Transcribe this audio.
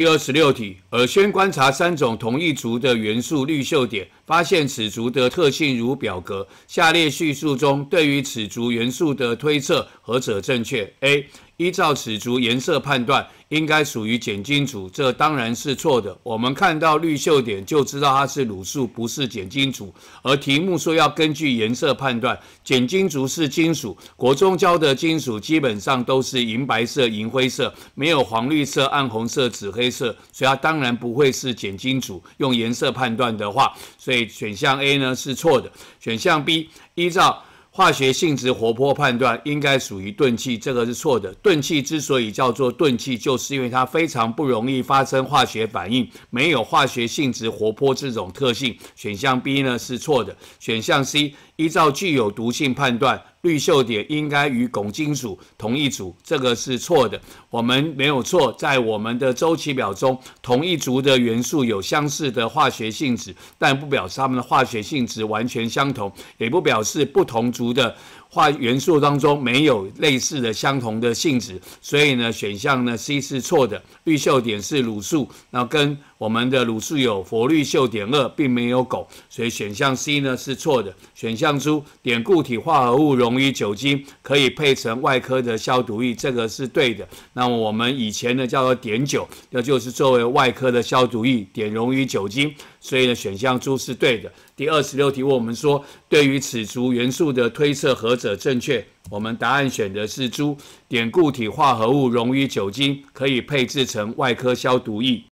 第二十六题，耳先观察三种同一族的元素绿溴点，发现此族的特性如表格。下列叙述中，对于此族元素的推测，何者正确？A 依照此足颜色判断，应该属于碱金属，这当然是错的。我们看到绿锈点就知道它是卤素，不是碱金属。而题目说要根据颜色判断，碱金属是金属，国中教的金属基本上都是银白色、银灰色，没有黄绿色、暗红色、紫黑色，所以它当然不会是碱金属。用颜色判断的话，所以选项 A 呢是错的。选项 B 依照。化学性质活泼，判断应该属于钝器，这个是错的。钝器之所以叫做钝器，就是因为它非常不容易发生化学反应，没有化学性质活泼这种特性。选项 B 呢是错的。选项 C 依照具有毒性判断。氯溴碘应该与汞金属同一组，这个是错的。我们没有错，在我们的周期表中，同一族的元素有相似的化学性质，但不表示它们的化学性质完全相同，也不表示不同族的化元素当中没有类似的相同的性质。所以呢，选项呢 C 是错的。氯溴碘是卤素，那跟我们的卤素有氟氯溴碘二，并没有汞，所以选项 C 呢是错的。选项猪，碘固体化合物溶。溶于酒精可以配成外科的消毒液，这个是对的。那么我们以前呢叫做碘酒，那就是作为外科的消毒液，碘溶于酒精。所以呢选项猪是对的。第二十六题问我们说，对于此族元素的推测何者正确？我们答案选的是猪碘固体化合物溶于酒精可以配制成外科消毒液。